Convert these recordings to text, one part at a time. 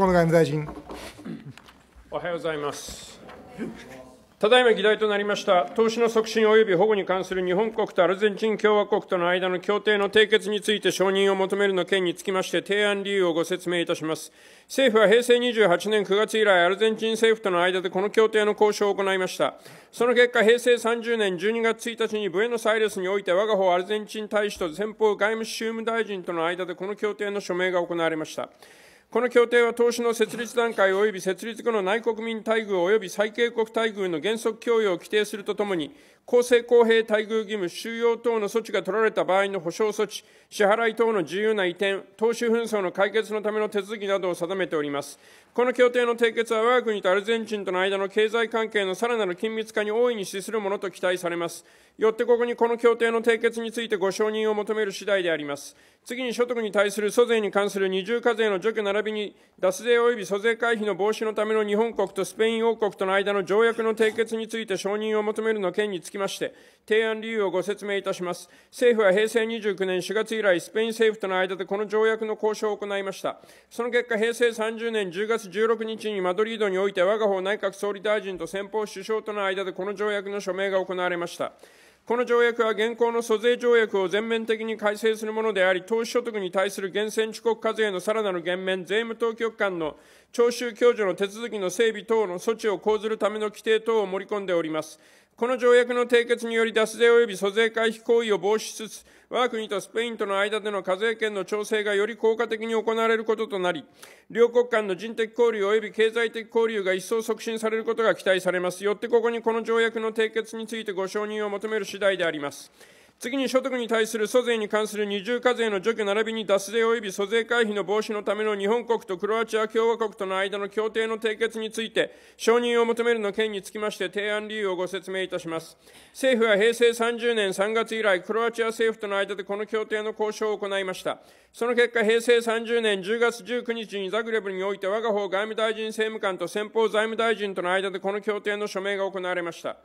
河野外務大臣。おはようございます。ただいま議題となりました、投資の促進及び保護に関する日本国とアルゼンチン共和国との間の協定の締結について承認を求めるの件につきまして、提案理由をご説明いたします。政府は平成28年9月以来、アルゼンチン政府との間でこの協定の交渉を行いました。その結果、平成30年12月1日にブエノサイレスにおいて、我が方アルゼンチン大使と前方外務宗務大臣との間でこの協定の署名が行われました。この協定は投資の設立段階及び設立後の内国民待遇及び最恵国待遇の原則供与を規定するとともに、公正公平待遇義務、収容等の措置が取られた場合の保障措置、支払い等の自由な移転、投資紛争の解決のための手続きなどを定めております。この協定の締結は、我が国とアルゼンチンとの間の経済関係のさらなる緊密化に大いに資するものと期待されます。よってここにこの協定の締結についてご承認を求める次第であります。次に所得に対する租税に関する二重課税の除去並びに、脱税及び租税回避の防止のための日本国とスペイン王国との間の条約の締結について承認を求めるの件につきまして、提案理由をご説明いたします。政府は平成29年4月以来、スペイン政府との間でこの条約の交渉を行いました。その結果、平成30年10月16日にマドリードにおいて、我が方内閣総理大臣と先方首相との間でこの条約の署名が行われました。この条約は現行の租税条約を全面的に改正するものであり、投資所得に対する源泉地国課税のさらなる減免、税務当局間の徴収共助の手続きの整備等の措置を講ずるための規定等を盛り込んでおります。この条約の締結により脱税及び租税回避行為を防止しつつ、我が国とスペインとの間での課税権の調整がより効果的に行われることとなり、両国間の人的交流及び経済的交流が一層促進されることが期待されます。よってここにこの条約の締結についてご承認を求める次第であります。次に所得に対する租税に関する二重課税の除去並びに脱税及び租税回避の防止のための日本国とクロアチア共和国との間の協定の締結について、承認を求めるの件につきまして提案理由をご説明いたします。政府は平成30年3月以来、クロアチア政府との間でこの協定の交渉を行いました。その結果、平成30年10月19日にザグレブにおいて我が方外務大臣政務官と先方財務大臣との間でこの協定の署名が行われました。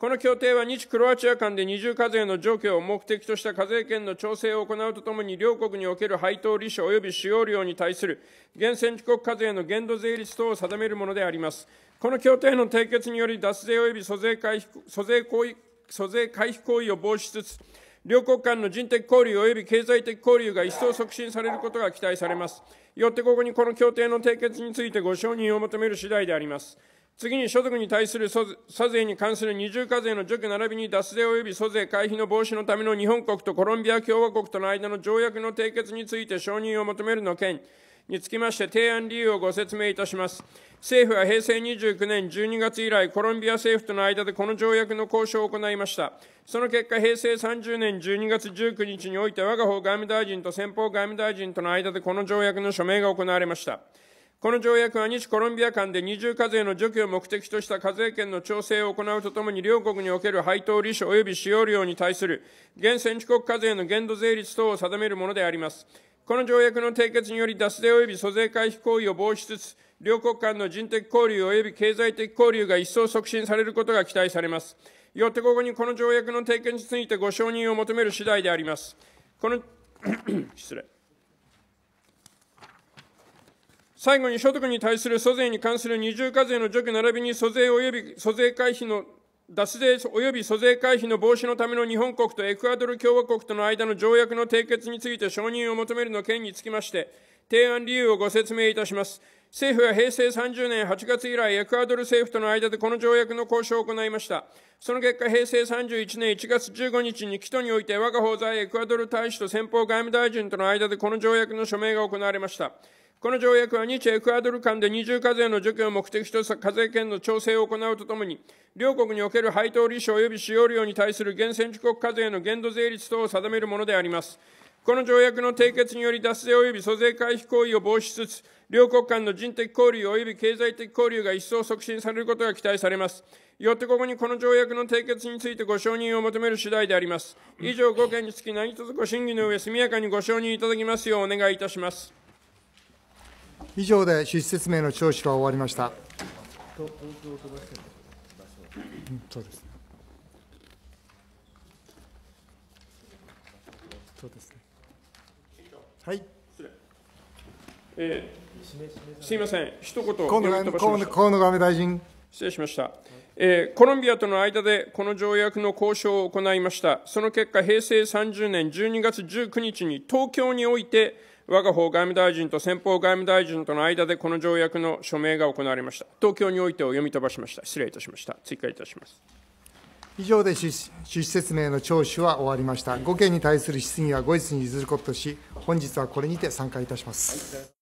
この協定は日クロアチア間で二重課税の状況を目的とした課税権の調整を行うとともに、両国における配当利子及び使用料に対する源泉地国課税の限度税率等を定めるものであります。この協定の締結により、脱税及び租税回避租税行為租税回避行為を防止しつつ、両国間の人的交流及び経済的交流が一層促進されることが期待されます。よってここにこの協定の締結についてご承認を求める次第であります。次に所得に対する租税に関する二重課税の除去並びに脱税及び租税回避の防止のための日本国とコロンビア共和国との間の条約の締結について承認を求めるの件につきまして提案理由をご説明いたします。政府は平成29年12月以来、コロンビア政府との間でこの条約の交渉を行いました。その結果、平成30年12月19日において、我が方外務大臣と先方外務大臣との間でこの条約の署名が行われました。この条約は日コロンビア間で二重課税の除去を目的とした課税権の調整を行うとともに、両国における配当利子及び使用料に対する、現戦地国課税の限度税率等を定めるものであります。この条約の締結により、脱税及び租税回避行為を防止しつつ、両国間の人的交流及び経済的交流が一層促進されることが期待されます。よってここにこの条約の締結についてご承認を求める次第であります。この 失礼。最後に所得に対する租税に関する二重課税の除去並びに租税及び租税回避の脱税及び租税回避の防止のための日本国とエクアドル共和国との間の条約の締結について承認を求めるの件につきまして、提案理由をご説明いたします。政府は平成30年8月以来、エクアドル政府との間でこの条約の交渉を行いました。その結果、平成31年1月15日に、基都において我が法在エクアドル大使と先方外務大臣との間でこの条約の署名が行われました。この条約は日エクアドル間で二重課税の除去を目的とした課税権の調整を行うとともに、両国における配当利子及び使用料に対する厳選自国課税の限度税率等を定めるものであります。この条約の締結により脱税及び租税回避行為を防止しつつ、両国間の人的交流及び経済的交流が一層促進されることが期待されます。よってここにこの条約の締結についてご承認を求める次第であります。以上5件につき何卒ご審議の上速やかにご承認いただきますようお願いいたします。以上で趣旨説明の聴取は終わりました。そうですね。そうですね。はい。えー、すみません、一言河野外務大臣。失礼しました。えー、コロンビアとの間でこの条約の交渉を行いました。その結果、平成30年12月19日に東京において、我が法外務大臣と先方外務大臣との間でこの条約の署名が行われました。東京においてを読み飛ばしました。失礼いたしました。追加いたします。以上で趣旨説明の聴取は終わりました。5件に対する質疑は後日に譲ることとし、本日はこれにて参加いたします。